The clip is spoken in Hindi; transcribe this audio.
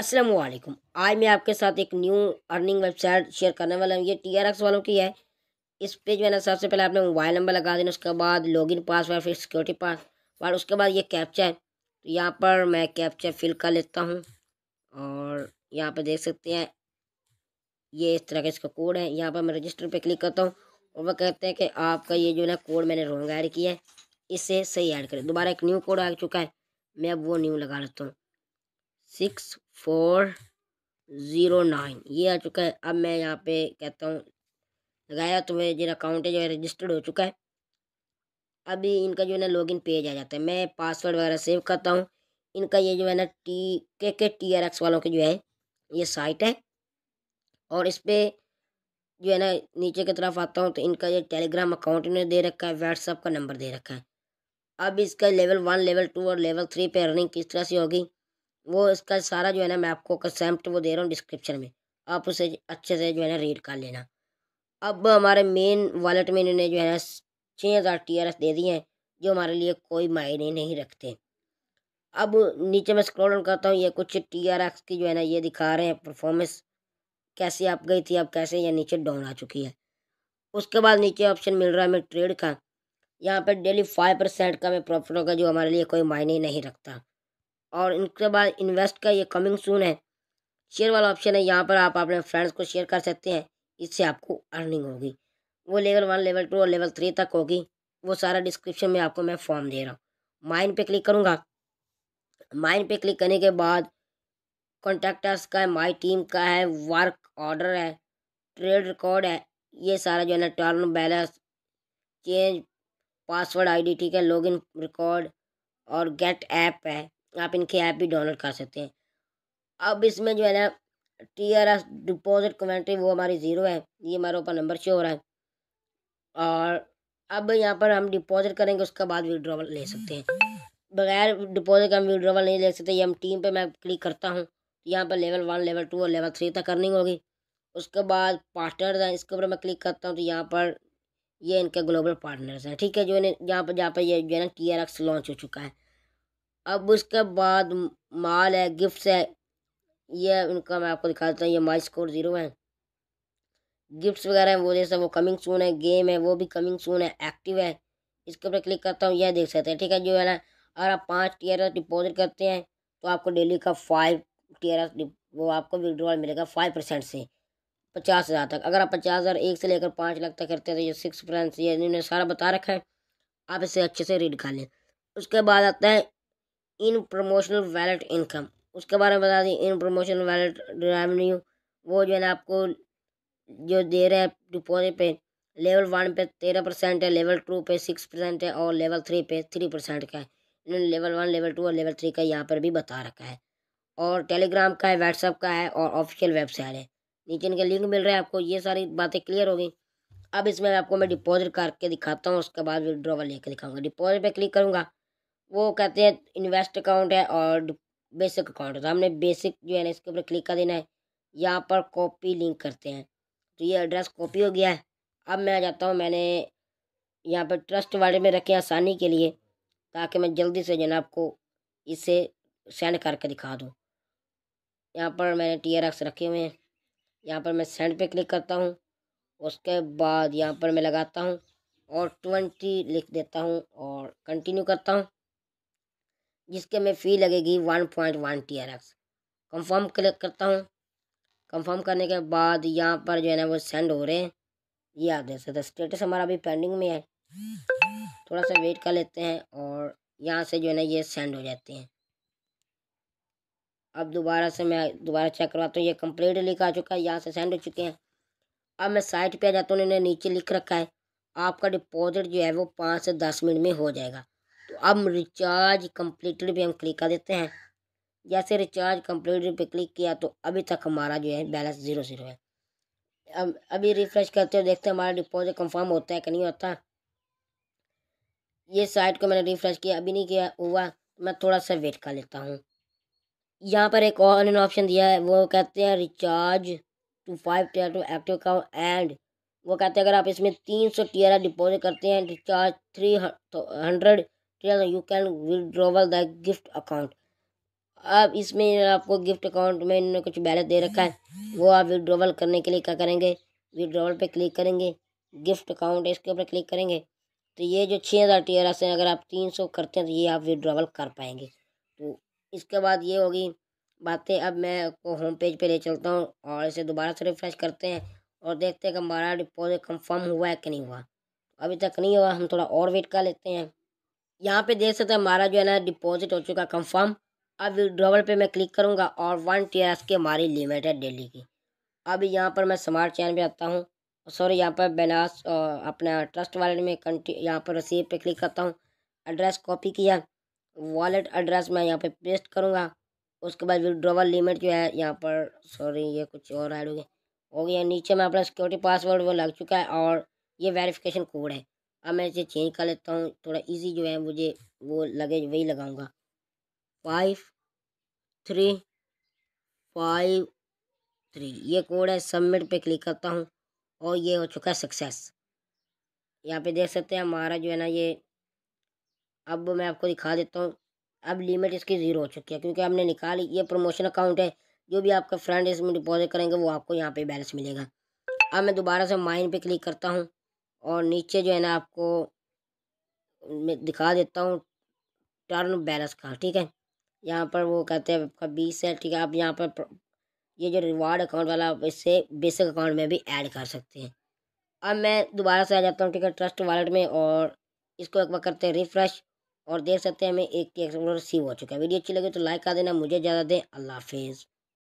असलम आज मैं आपके साथ एक न्यू अर्निंग वेबसाइट शेयर करने वाला हूँ ये टी आर एक्स वालों की है इस पेज ना सबसे पहले आपने मोबाइल नंबर लगा देना उसके बाद लॉगिन पासवर्ड फिर सिक्योरिटी पासवर्ड उसके बाद ये कैप्चा है तो यहाँ पर मैं कैप्चा फिल कर लेता हूँ और यहाँ पर देख सकते हैं ये इस तरह का इसका कोड है यहाँ पर मैं रजिस्टर पर क्लिक करता हूँ और वह कहते हैं कि आपका ये जो है कोड मैंने रॉन्ग ऐड किया है इससे सही ऐड करें दोबारा एक न्यू कोड आ चुका है मैं अब वो न्यू लगा लेता हूँ सिक्स फोर ज़ीरो नाइन ये आ चुका है अब मैं यहाँ पे कहता हूँ लगाया तो मेरे जो अकाउंट है जो है रजिस्टर्ड हो चुका है अभी इनका जो है ना लॉगिन पेज आ जाता है मैं पासवर्ड वगैरह सेव करता हूँ इनका ये जो है ना टी के के टी आर एक्स वालों के जो है ये साइट है और इस पर जो है ना नीचे की तरफ आता हूँ तो इनका ये टेलीग्राम अकाउंट इन्होंने दे रखा है व्हाट्सअप का नंबर दे रखा है अब इसका लेवल वन लेवल टू और लेवल थ्री पे अर्निंग किस तरह से होगी वो इसका सारा जो है ना मैं आपको कंसेप्ट वो दे रहा हूँ डिस्क्रिप्शन में आप उसे अच्छे से जो है ना रीड कर लेना अब हमारे मेन वॉलेट में इन्होंने जो है ना छः हज़ार टी आर एस दे दिए हैं जो हमारे लिए कोई मायने नहीं रखते अब नीचे मैं स्क्रॉल करता हूँ ये कुछ टी आर एक्स की जो है ना ये दिखा रहे हैं परफॉर्मेंस कैसे आप गई थी अब कैसे या नीचे डाउन आ चुकी है उसके बाद नीचे ऑप्शन मिल रहा है हमें ट्रेड का यहाँ पर डेली फाइव परसेंट का मैं प्रॉफिट होगा जो हमारे लिए कोई मायने नहीं रखता और इनके बाद इन्वेस्ट का ये कमिंग सून है शेयर वाला ऑप्शन है यहाँ पर आप अपने फ्रेंड्स को शेयर कर सकते हैं इससे आपको अर्निंग होगी वो लेवल वन लेवल टू और लेवल थ्री तक होगी वो सारा डिस्क्रिप्शन में आपको मैं फॉर्म दे रहा हूँ माइन पे क्लिक करूँगा माइन पे क्लिक करने के बाद कॉन्टैक्टर्स का है माई टीम का है वर्क ऑर्डर है ट्रेड रिकॉर्ड है ये सारा जो है ना turn balance change password ID ठीक है लॉगिन रिकॉर्ड और गेट ऐप है आप इनके ऐप भी डाउनलोड कर सकते हैं अब इसमें जो है ना T R S deposit commentary वो हमारी ज़ीरो है ये हमारे ऊपर नंबर शो हो रहा है और अब यहाँ पर हम डिपॉजिट करेंगे उसके बाद विड्रॉवल ले सकते हैं बगैर डिपॉजिट का हम विड्रॉवल नहीं ले सकते ये हम टीम पे मैं क्लिक करता हूँ तो यहाँ पर लेवल वन लेवल टू और लेवल थ्री तक करनी होगी उसके बाद पार्टनर्स हैं इसके ऊपर मैं क्लिक करता हूँ तो यहाँ पर ये इनके ग्लोबल पार्टनर्स हैं ठीक है जो इन्हें यहाँ पर जहाँ पर ये जो है ना टी लॉन्च हो चुका है अब उसके बाद माल है गिफ्ट है ये उनका मैं आपको दिखा देता हूँ ये माई स्कोर ज़ीरो है गिफ्ट्स वगैरह हैं वो जैसे वो कमिंग सून है गेम है वो भी कमिंग सून है एक्टिव है इसके ऊपर क्लिक करता हूँ यह देख सकते हैं ठीक है जो है ना अगर आप पाँच टीयर डिपॉजिट करते हैं तो आपको डेली का फाइव टीयर वो आपको विड्रॉल मिलेगा फाइव परसेंट से पचास हज़ार तक अगर आप पचास हज़ार एक से लेकर पाँच लाख तक करते हैं तो ये सिक्स परसेंट से ये इन्होंने सारा बता रखा है आप इसे अच्छे से रीड कर लें उसके बाद आता है इन प्रमोशनल वैलेट इनकम उसके बारे में बता दें इन प्रमोशनल वैलेट रेवेन्यू वो जो है ना आपको जो दे रहे हैं डिपोजिट पे लेवल वन पे तेरह परसेंट है लेवल टू पे सिक्स परसेंट है और लेवल थ्री पे थ्री परसेंट का है इन्होंने लेवल वन लेवल टू और लेवल थ्री का यहाँ पर भी बता रखा है और टेलीग्राम का है व्हाट्सअप का है और ऑफिशियल वेबसाइट है नीचे इनके लिंक मिल रहा है आपको ये सारी बातें क्लियर हो गई अब इसमें आपको मैं डिपॉजिट करके दिखाता हूँ उसके बाद विड्रॉवल लेकर दिखाऊंगा डिपॉजिट पर क्लिक करूँगा वो कहते हैं इन्वेस्ट अकाउंट है और बेसिक अकाउंट है तो हमने बेसिक जो है ना इसके ऊपर क्लिक कर देना है यहाँ पर कॉपी लिंक करते हैं तो ये एड्रेस कॉपी हो गया है अब मैं जाता हूँ मैंने यहाँ पर ट्रस्ट वाले में रखे आसानी के लिए ताकि मैं जल्दी से जो आपको इसे सेंड करके दिखा दूँ यहाँ पर मैंने टी आर एक्स रखे हुए हैं यहाँ पर मैं सेंड पे क्लिक करता हूँ उसके बाद यहाँ पर मैं लगाता हूँ और ट्वेंटी लिख देता हूँ और कंटिन्यू करता हूँ जिसके में फ़ी लगेगी one point one T R X confirm click करता हूँ कंफर्म करने के बाद यहाँ पर जो है ना वो सेंड हो रहे हैं ये आप देख सकते स्टेटस हमारा अभी पेंडिंग में है थोड़ा सा वेट कर लेते हैं और यहाँ से जो है ना ये सेंड हो जाते हैं अब दोबारा से मैं दोबारा चेक करवाता हूँ ये कंप्लीट लिख आ चुका है यहाँ से सेंड हो चुके हैं अब मैं साइट पे आ जाता हूँ उन्होंने नीचे लिख रखा है आपका डिपॉजिट जो है वो पाँच से दस मिनट में हो जाएगा तो अब रिचार्ज कम्प्लीटेड भी हम क्लिक कर देते हैं जैसे रिचार्ज कंप्लीटेड पे क्लिक किया तो अभी तक हमारा जो है बैलेंस ज़ीरो ज़ीरो है अब अभी रिफ्रेश करते हो देखते हैं हमारा डिपॉजिट कंफर्म होता है कि नहीं होता ये साइट को मैंने रिफ्रेश किया अभी नहीं किया हुआ मैं थोड़ा सा वेट कर लेता हूँ यहाँ पर एक और इन्होंने ऑप्शन दिया है वो कहते हैं recharge two five tier to active account and वो कहते हैं अगर आप इसमें तीन सौ डिपॉजिट करते हैं recharge three hundred detail you can withdrawal the gift account अब इसमें आपको गिफ्ट अकाउंट में इन्होंने कुछ बैलेंस दे रखा है वो आप विड्रोवल करने के लिए क्या करेंगे विड्रोवल पे क्लिक करेंगे गिफ्ट अकाउंट इसके ऊपर क्लिक करेंगे तो ये जो छः हज़ार टी आर एस अगर आप तीन सौ करते हैं तो ये आप विदड्रोवल कर पाएंगे तो इसके बाद ये होगी बातें अब मैं आपको होम पेज पे ले चलता हूँ और इसे दोबारा से रिफ्रेश करते हैं और देखते हैं कि हमारा डिपॉजिट कंफर्म हुआ है कि नहीं हुआ अभी तक नहीं हुआ हम थोड़ा और वेट कर लेते हैं यहाँ पे देख सकते हैं हमारा जो है ना डिपॉजिट हो चुका कंफर्म अब विड्रोवल पे मैं क्लिक करूँगा और वन टी की हमारी लिमिट है डेली की अब यहाँ पर मैं स्मार्ट चैन पे आता हूँ सॉरी यहाँ पर बैलास अपना ट्रस्ट वॉलेट में कंटी यहाँ पर रसीद पे क्लिक करता हूँ एड्रेस कॉपी किया वॉलेट एड्रेस मैं यहाँ पे पेस्ट करूँगा उसके बाद विड्रोवल लिमिट जो है यहाँ पर सॉरी ये कुछ और ऐड हो गया हो गया नीचे में अपना सिक्योरिटी पासवर्ड वो लग चुका है और ये वेरिफिकेशन कोड है अब मैं इसे चेंज कर लेता हूँ थोड़ा इजी जो है मुझे वो लगेज वही लगाऊंगा फाइव थ्री फाइव थ्री ये कोड है सबमिट पे क्लिक करता हूँ और ये हो चुका है सक्सेस यहाँ पे देख सकते हैं हमारा जो है ना ये अब मैं आपको दिखा देता हूँ अब लिमिट इसकी ज़ीरो हो चुकी है क्योंकि हमने निकाली ये प्रमोशन अकाउंट है जो भी आपका फ्रेंड इसमें डिपॉजिट करेंगे वो आपको यहाँ पे बैलेंस मिलेगा अब मैं दोबारा से माइन पे क्लिक करता हूँ और नीचे जो है ना आपको मैं दिखा देता हूँ टर्न बैलेंस का ठीक है यहाँ पर वो कहते हैं आपका बीस है ठीक है आप यहाँ पर ये जो रिवार्ड अकाउंट वाला आप इससे बेसिक अकाउंट में भी ऐड कर सकते हैं अब मैं दोबारा से आ जाता हूँ ठीक है ट्रस्ट वॉलेट में और इसको एक बार करते हैं रिफ्रेश और देख सकते हैं हमें एक की एक्सप्लोर रिसीव हो चुका है वीडियो अच्छी लगे तो लाइक कर देना मुझे ज़्यादा दें अल्लाह हाफिज़